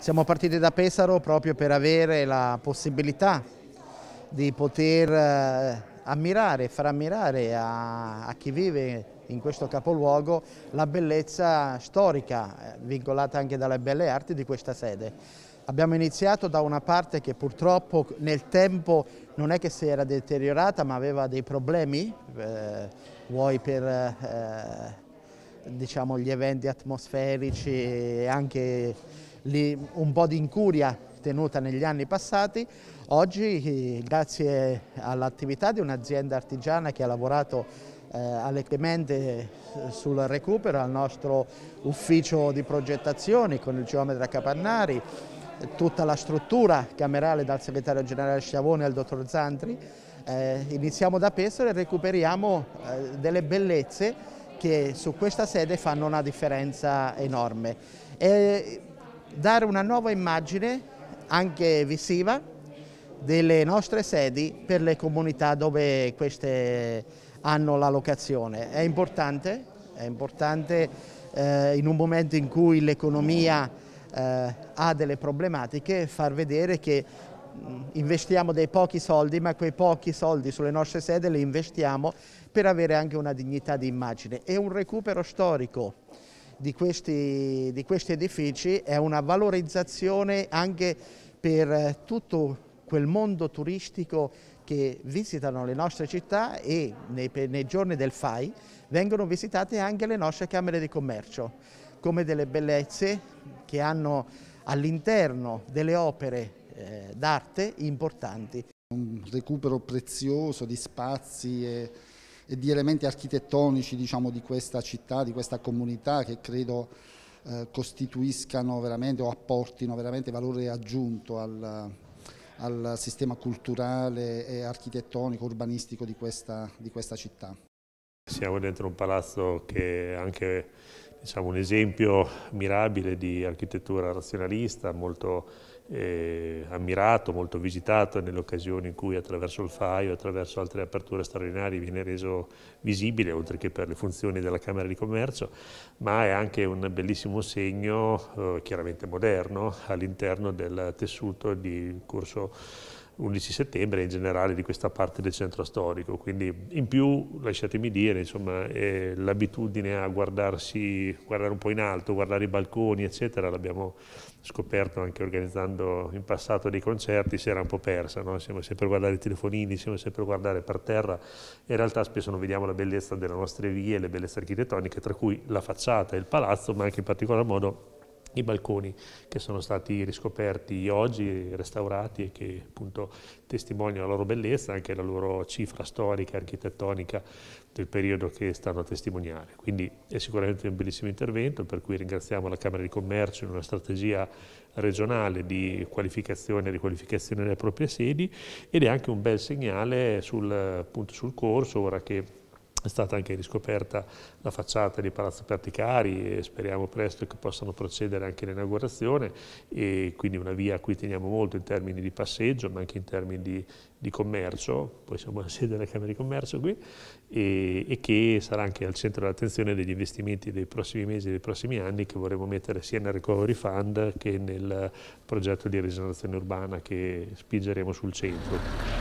Siamo partiti da Pesaro proprio per avere la possibilità di poter eh, ammirare, far ammirare a, a chi vive in questo capoluogo la bellezza storica, eh, vincolata anche dalle belle arti di questa sede. Abbiamo iniziato da una parte che purtroppo nel tempo non è che si era deteriorata ma aveva dei problemi, eh, vuoi per eh, diciamo, gli eventi atmosferici e anche lì un po' di incuria tenuta negli anni passati. Oggi, eh, grazie all'attività di un'azienda artigiana che ha lavorato eh, allettamente eh, sul recupero, al nostro ufficio di progettazione con il geometra Capannari, tutta la struttura camerale dal segretario generale Sciavone al dottor Zantri, eh, iniziamo da Pesaro e recuperiamo eh, delle bellezze che su questa sede fanno una differenza enorme. E dare una nuova immagine, anche visiva, delle nostre sedi per le comunità dove queste hanno la locazione. È importante, è importante eh, in un momento in cui l'economia eh, ha delle problematiche far vedere che Mm, investiamo dei pochi soldi, ma quei pochi soldi sulle nostre sede li investiamo per avere anche una dignità di immagine. E un recupero storico di questi, di questi edifici è una valorizzazione anche per eh, tutto quel mondo turistico che visitano le nostre città e nei, nei giorni del FAI vengono visitate anche le nostre Camere di Commercio come delle bellezze che hanno all'interno delle opere eh, d'arte importanti. Un recupero prezioso di spazi e, e di elementi architettonici diciamo, di questa città, di questa comunità che credo eh, costituiscano veramente o apportino veramente valore aggiunto al, al sistema culturale e architettonico, urbanistico di questa, di questa, città. Siamo dentro un palazzo che è anche diciamo, un esempio mirabile di architettura razionalista, molto eh, ammirato, molto visitato nelle occasioni in cui attraverso il FAI o attraverso altre aperture straordinarie viene reso visibile, oltre che per le funzioni della Camera di Commercio, ma è anche un bellissimo segno eh, chiaramente moderno all'interno del tessuto di corso 11 settembre e in generale di questa parte del centro storico. Quindi in più, lasciatemi dire, eh, l'abitudine a guardarsi, guardare un po' in alto, guardare i balconi, eccetera, l'abbiamo scoperto anche organizzando in passato dei concerti, si era un po' persa, no? siamo sempre a guardare i telefonini, siamo sempre a guardare per terra, in realtà spesso non vediamo la bellezza delle nostre vie, le bellezze architettoniche, tra cui la facciata e il palazzo, ma anche in particolar modo i balconi che sono stati riscoperti oggi, restaurati e che appunto testimoniano la loro bellezza, anche la loro cifra storica, architettonica del periodo che stanno a testimoniare. Quindi è sicuramente un bellissimo intervento per cui ringraziamo la Camera di Commercio in una strategia regionale di qualificazione e riqualificazione delle proprie sedi ed è anche un bel segnale sul, appunto, sul corso ora che è stata anche riscoperta la facciata di Palazzo Perticari e speriamo presto che possano procedere anche l'inaugurazione e quindi una via a cui teniamo molto in termini di passeggio ma anche in termini di, di commercio, poi siamo a sede della Camera di Commercio qui e, e che sarà anche al centro dell'attenzione degli investimenti dei prossimi mesi e dei prossimi anni che vorremmo mettere sia nel Recovery Fund che nel progetto di rigenerazione urbana che spingeremo sul centro.